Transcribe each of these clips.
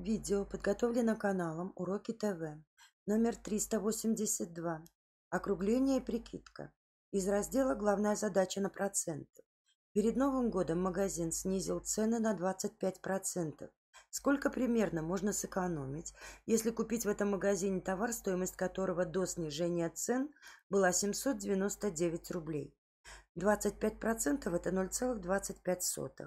Видео подготовлено каналом Уроки ТВ, номер 382, округление и прикидка, из раздела «Главная задача на проценты». Перед Новым годом магазин снизил цены на 25%. Сколько примерно можно сэкономить, если купить в этом магазине товар, стоимость которого до снижения цен была 799 рублей? 25% – это 0,25.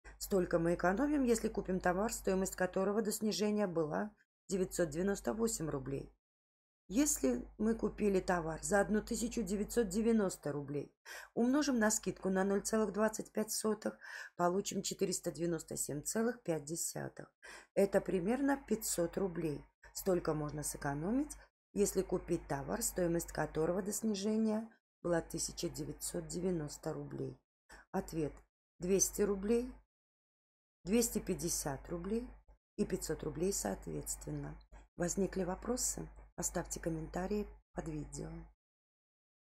Столько мы экономим, если купим товар, стоимость которого до снижения была 998 рублей. Если мы купили товар за 1990 рублей, умножим на скидку на 0,25, получим 497,5. Это примерно 500 рублей. Столько можно сэкономить, если купить товар, стоимость которого до снижения была 1990 рублей. Ответ. 200 рублей 250 рублей и 500 рублей соответственно. Возникли вопросы? Оставьте комментарии под видео.